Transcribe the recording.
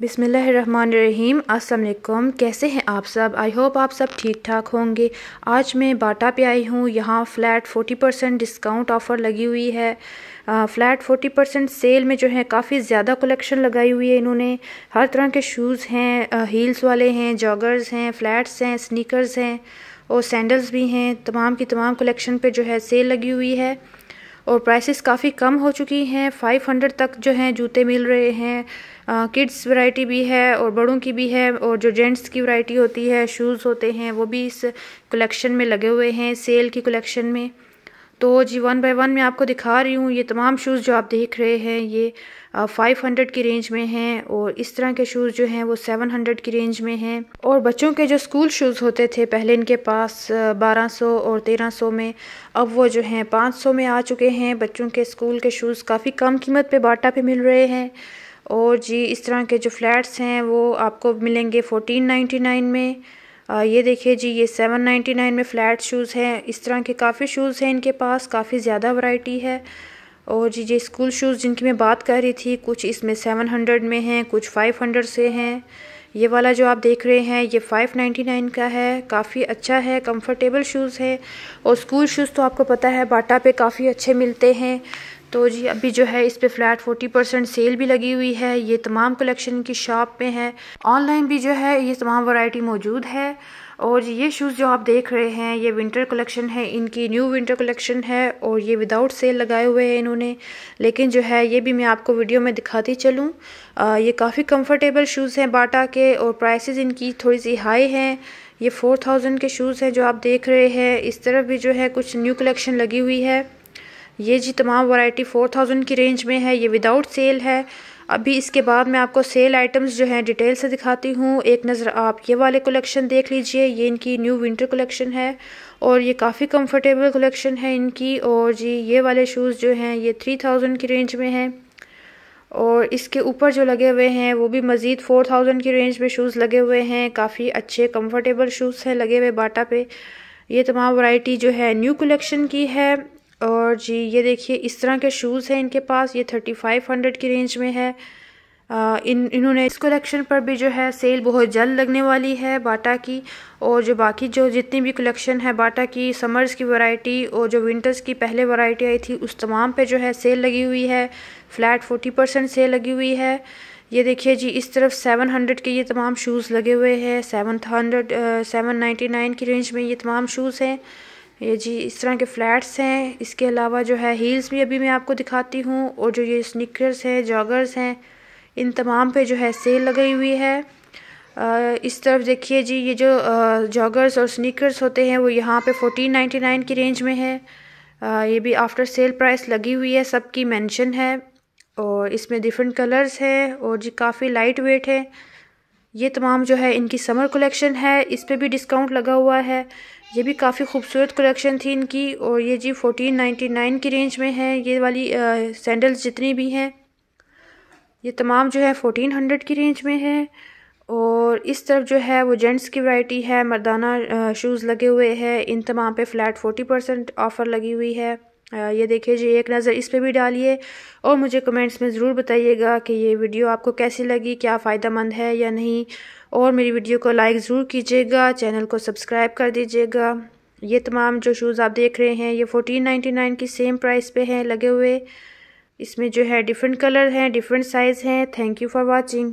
बिसमीम असल कैसे हैं आप सब आई होप आप सब ठीक ठाक होंगे आज मैं बाटा पे आई हूँ यहाँ फ़्लैट 40 परसेंट डिस्काउंट ऑफ़र लगी हुई है फ़्लैट 40 परसेंट सेल में जो है काफ़ी ज़्यादा कलेक्शन लगाई हुई है इन्होंने हर तरह के शूज़ हैं हील्स वाले हैं जॉगर्स हैं फ़्लैट्स हैं स्नीकर्स हैं और सैंडल्स भी हैं तमाम की तमाम कलेक्शन पर जो है सेल लगी हुई है और प्राइसेस काफ़ी कम हो चुकी हैं 500 तक जो हैं जूते मिल रहे हैं किड्स वैरायटी भी है और बड़ों की भी है और जो जेंट्स की वैरायटी होती है शूज़ होते हैं वो भी इस कलेक्शन में लगे हुए हैं सेल की कलेक्शन में तो जी वन बाय वन मैं आपको दिखा रही हूँ ये तमाम शूज़ जो आप देख रहे हैं ये फ़ाइव हंड्रेड की रेंज में हैं और इस तरह के शूज़ जो हैं वो सेवन हंड्रेड की रेंज में हैं और बच्चों के जो स्कूल शूज़ होते थे पहले इनके पास बारह सौ और तेरह सौ में अब वो जो हैं पाँच सौ में आ चुके हैं बच्चों के स्कूल के शूज़ काफ़ी कम कीमत पर बाटा पे मिल रहे हैं और जी इस तरह के जो फ्लैट्स हैं वो आपको मिलेंगे फ़ोटीन नाइन्टी नाइन में ये देखिए जी ये सेवन नाइन्टी नाइन में फ़्लैट शूज़ हैं इस तरह के काफ़ी शूज़ हैं इनके पास काफ़ी ज़्यादा वैरायटी है और जी ये स्कूल शूज़ जिनकी मैं बात कर रही थी कुछ इसमें सेवन हंड्रेड में हैं कुछ फ़ाइव हंड्रेड से हैं ये वाला जो आप देख रहे हैं ये फ़ाइव नाइन्टी नाइन का है काफ़ी अच्छा है कंफर्टेबल शूज़ है और स्कूल शूज़ तो आपको पता है बाटा पे काफ़ी अच्छे मिलते हैं तो जी अभी जो है इस पे फ्लैट 40 परसेंट सेल भी लगी हुई है ये तमाम कलेक्शन की शॉप पे है ऑनलाइन भी जो है ये तमाम वैरायटी मौजूद है और ये शूज़ जो आप देख रहे हैं ये विंटर कलेक्शन है इनकी न्यू विंटर कलेक्शन है और ये विदाउट सेल लगाए हुए हैं इन्होंने लेकिन जो है ये भी मैं आपको वीडियो में दिखाती चलूँ ये काफ़ी कम्फर्टेबल शूज़ हैं बाटा के और प्राइसेस इनकी थोड़ी सी हाई हैं ये फोर थाउजेंड के शूज़ हैं जो आप देख रहे हैं इस तरफ भी जो है कुछ न्यू कलेक्शन लगी हुई है ये जी तमाम वैरायटी फोर थाउजेंड की रेंज में है ये विदाउट सेल है अभी इसके बाद मैं आपको सेल आइटम्स जो हैं डिटेल से दिखाती हूँ एक नज़र आप ये वाले कलेक्शन देख लीजिए ये इनकी न्यू विंटर कलेक्शन है और ये काफ़ी कंफर्टेबल कलेक्शन है इनकी और जी ये वाले शूज़ जो हैं ये थ्री थाउजेंड की रेंज में हैं और इसके ऊपर जो लगे हुए हैं वो भी मज़ीद फोर थाउजेंड की रेंज में शूज़ लगे हुए हैं काफ़ी अच्छे कम्फर्टेबल शूज़ हैं लगे हुए बाटा पे ये तमाम वैरायटी जो है न्यू कलेक्शन की है और जी ये देखिए इस तरह के शूज़ हैं इनके पास ये थर्टी फाइव हंड्रेड की रेंज में है आ, इन इन्होंने इस कलेक्शन पर भी जो है सेल बहुत जल्द लगने वाली है बाटा की और जो बाकी जो जितनी भी कलेक्शन है बाटा की समर्स की वैरायटी और जो विंटर्स की पहले वैरायटी आई थी उस तमाम पे जो है सेल लगी हुई है फ्लैट फोर्टी परसेंट सेल लगी हुई है ये देखिए जी इस तरफ सेवन हंड्रेड के ये तमाम शूज़ लगे हुए हैं seven hundred seven ninety nine की रेंज में ये तमाम शूज़ हैं ये जी इस तरह के फ्लैट्स हैं इसके अलावा जो है हील्स भी अभी मैं आपको दिखाती हूँ और जो ये स्निकर्स हैं जॉगर्स हैं इन तमाम पे जो है सेल लगाई हुई है आ, इस तरफ देखिए जी ये जो जॉगर्स और स्निकर्स होते हैं वो यहाँ पे फोटीन नाइन्टी नाइन की रेंज में है आ, ये भी आफ्टर सेल प्राइस लगी हुई है सबकी मैंशन है और इसमें डिफरेंट कलर्स हैं और जी काफ़ी लाइट वेट है ये तमाम जो है इनकी समर कलेक्शन है इस पर भी डिस्काउंट लगा हुआ है ये भी काफ़ी खूबसूरत कलेक्शन थी इनकी और ये जी फोटीन नाइन्टी नाइन की रेंज में है ये वाली आ, सैंडल्स जितनी भी हैं ये तमाम जो है फोटीन हंड्रेड की रेंज में है और इस तरफ जो है वो जेंट्स की वैरायटी है मर्दाना शूज़ लगे हुए हैं इन तमाम पे फ़्लैट फोटी परसेंट ऑफ़र लगी हुई है ये देखिए जी एक नज़र इस पे भी डालिए और मुझे कमेंट्स में ज़रूर बताइएगा कि ये वीडियो आपको कैसी लगी क्या फ़ायदा मंद है या नहीं और मेरी वीडियो को लाइक ज़रूर कीजिएगा चैनल को सब्सक्राइब कर दीजिएगा ये तमाम जो शूज़ आप देख रहे हैं ये फ़ोटीन नाइन्टी नाइन की सेम प्राइस पे हैं लगे हुए इसमें जो है डिफरेंट कलर हैं डिफरेंट साइज़ हैं थैंक यू फॉर वॉचिंग